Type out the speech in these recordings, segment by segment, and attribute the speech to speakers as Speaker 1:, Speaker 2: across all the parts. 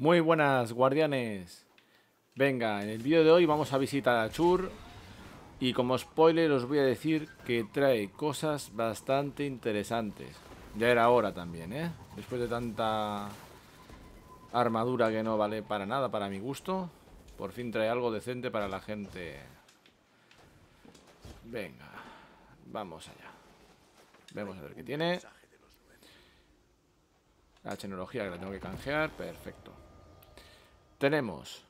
Speaker 1: Muy buenas guardianes Venga, en el vídeo de hoy vamos a visitar a Chur Y como spoiler os voy a decir que trae cosas bastante interesantes Ya era hora también, ¿eh? Después de tanta armadura que no vale para nada para mi gusto Por fin trae algo decente para la gente Venga, vamos allá Vemos a ver qué tiene La tecnología que la tengo que canjear, perfecto tenemos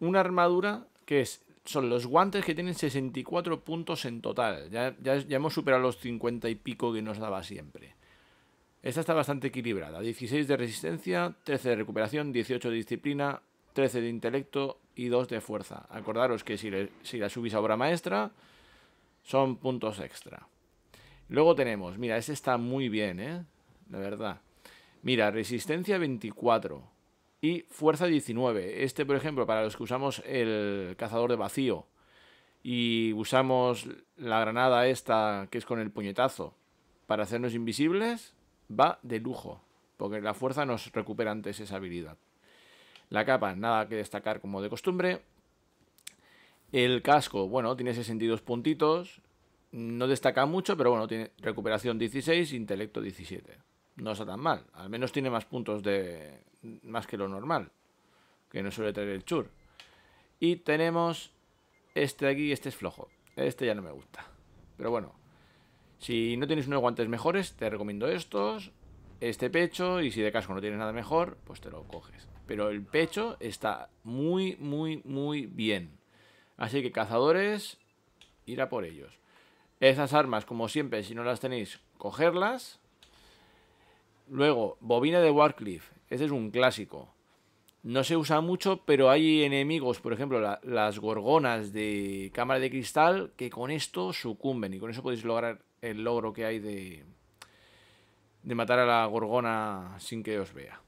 Speaker 1: una armadura que es, son los guantes que tienen 64 puntos en total. Ya, ya, hemos superado los 50 y pico que nos daba siempre. Esta está bastante equilibrada. 16 de resistencia, 13 de recuperación, 18 de disciplina, 13 de intelecto y 2 de fuerza. Acordaros que si, la subís a obra maestra, son puntos extra. Luego tenemos, mira, este está muy bien, ¿eh? La verdad. Mira, resistencia 24 y fuerza 19. Este, por ejemplo, para los que usamos el cazador de vacío y usamos la granada esta que es con el puñetazo para hacernos invisibles, va de lujo, porque la fuerza nos recupera antes esa habilidad. La capa, nada que destacar como de costumbre. El casco, bueno, tiene 62 puntitos, no destaca mucho, pero bueno, tiene recuperación 16, intelecto 17 no está tan mal. Al menos tiene más puntos de más que lo normal, que no suele traer el chur. Y tenemos este de aquí, este es flojo. Este ya no me gusta. Pero bueno, si no tienes unos guantes mejores, te recomiendo estos, este pecho, y si de casco no tienes nada mejor, pues te lo coges. Pero el pecho está muy, muy, muy bien. Así que cazadores, ir a por ellos. Esas armas, como siempre, si no las tenéis, cogerlas Luego, bobina de Warcliffe. Ese es un clásico. No se usa mucho, pero hay enemigos, por ejemplo, las gorgonas de cámara de cristal, que con esto sucumben. Y con eso podéis lograr el logro que hay de, de matar a la gorgona sin que os vea.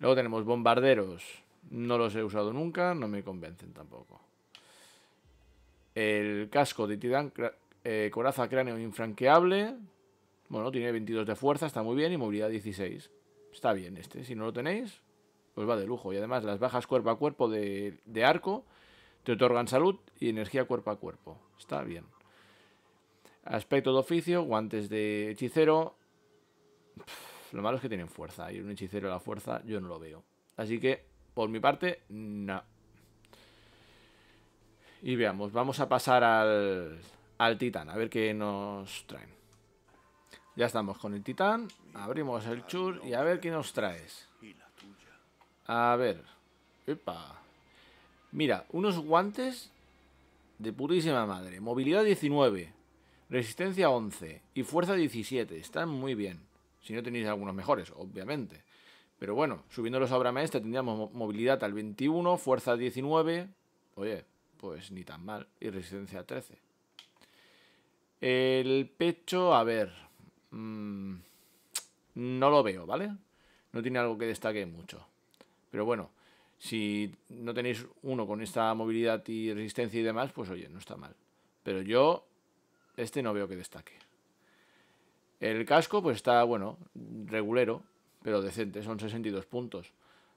Speaker 1: Luego tenemos bombarderos. No los he usado nunca, no me convencen tampoco. El casco de titán, eh, coraza cráneo infranqueable. Bueno, tiene 22 de fuerza, está muy bien, y movilidad 16. Está bien este. Si no lo tenéis, pues va de lujo. Y además las bajas cuerpo a cuerpo de, arco te otorgan salud y energía cuerpo a cuerpo. Está bien. Aspecto de oficio, guantes de hechicero. lo malo es que tienen fuerza. Y un hechicero a la fuerza yo no lo veo. Así que, por mi parte, no. Y veamos, vamos a pasar al, al titán, a ver qué nos traen. Ya estamos con el titán. Abrimos el chur y a ver qué nos traes. A ver. Epa. Mira, unos guantes de purísima madre. Movilidad 19. Resistencia 11. Y fuerza 17. Están muy bien. Si no tenéis algunos mejores, obviamente. Pero bueno, subiéndolos a obra maestra tendríamos movilidad al 21, fuerza 19. Oye, pues ni tan mal. Y resistencia 13. El pecho, a ver, Mm, no lo veo, ¿vale? No tiene algo que destaque mucho. Pero bueno, si no tenéis uno con esta movilidad y resistencia y demás, pues oye, no está mal. Pero yo este no veo que destaque. El casco pues está, bueno, regulero, pero decente, son 62 puntos.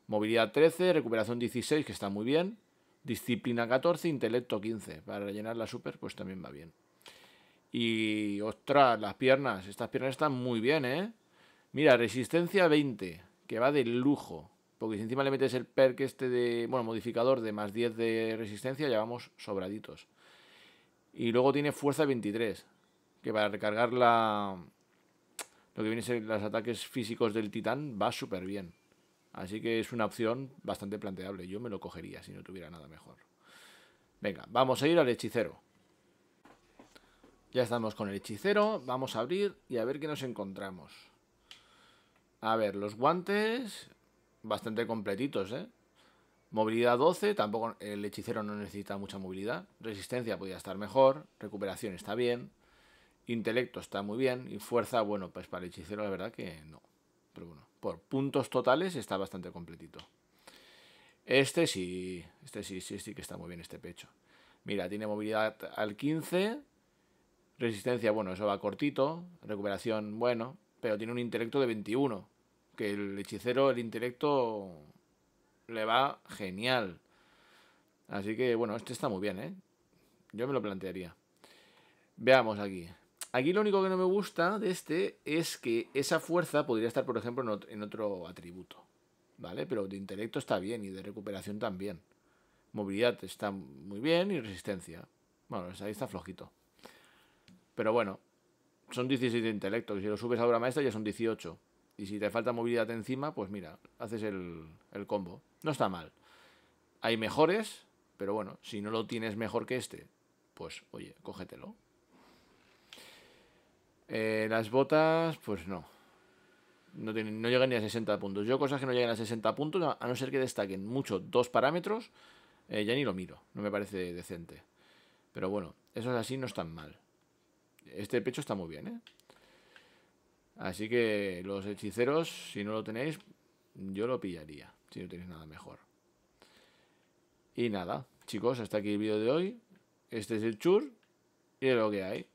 Speaker 1: Movilidad 13, recuperación 16, que está muy bien. Disciplina 14, intelecto 15. Para rellenar la super, pues también va bien. Y, ostras, las piernas. Estas piernas están muy bien, ¿eh? Mira, resistencia 20, que va de lujo. Porque si encima le metes el perk este de... Bueno, modificador de más 10 de resistencia, ya vamos sobraditos. Y luego tiene fuerza 23, que para recargar la... Lo que viene a ser los ataques físicos del titán va súper bien. Así que es una opción bastante planteable. Yo me lo cogería si no tuviera nada mejor. Venga, vamos a ir al hechicero. Ya estamos con el hechicero. Vamos a abrir y a ver qué nos encontramos. A ver, los guantes... Bastante completitos, ¿eh? Movilidad 12, tampoco el hechicero no necesita mucha movilidad. Resistencia podría estar mejor, recuperación está bien, intelecto está muy bien y fuerza, bueno, pues para el hechicero la verdad que no. Pero bueno, por puntos totales está bastante completito. Este sí, este sí, sí, sí que está muy bien este pecho. Mira, tiene movilidad al 15, Resistencia, bueno, eso va cortito. Recuperación, bueno. Pero tiene un intelecto de 21. Que el hechicero, el intelecto le va genial. Así que, bueno, este está muy bien, ¿eh? Yo me lo plantearía. Veamos aquí. Aquí lo único que no me gusta de este es que esa fuerza podría estar, por ejemplo, en otro atributo. ¿Vale? Pero de intelecto está bien y de recuperación también. Movilidad está muy bien y resistencia. Bueno, ahí está flojito. Pero bueno, son 16 de intelecto, si lo subes a obra maestra ya son 18. Y si te falta movilidad encima, pues mira, haces el, combo. No está mal. Hay mejores, pero bueno, si no lo tienes mejor que este, pues oye, cógetelo. Eh, las botas, pues no. No, llegan ni a 60 puntos. Yo cosas que no lleguen a 60 puntos, a no ser que destaquen mucho dos parámetros, eh, ya ni lo miro. No me parece decente. Pero bueno, eso es así, no están mal. Este pecho está muy bien, ¿eh? Así que los hechiceros, si no lo tenéis, yo lo pillaría, si no tenéis nada mejor. Y nada, chicos, hasta aquí el vídeo de hoy. Este es el chur y es lo que hay.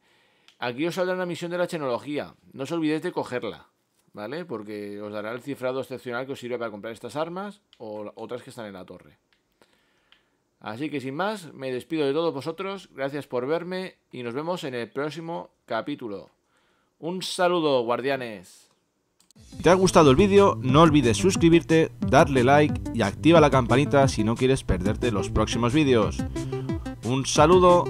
Speaker 1: Aquí os saldrá una misión de la tecnología, No os olvidéis de cogerla, ¿vale? Porque os dará el cifrado excepcional que os sirve para comprar estas armas o otras que están en la torre. Así que sin más, me despido de todos vosotros, gracias por verme y nos vemos en el próximo capítulo. Un saludo, guardianes. Si te ha gustado el vídeo, no olvides suscribirte, darle like y activa la campanita si no quieres perderte los próximos vídeos. Un saludo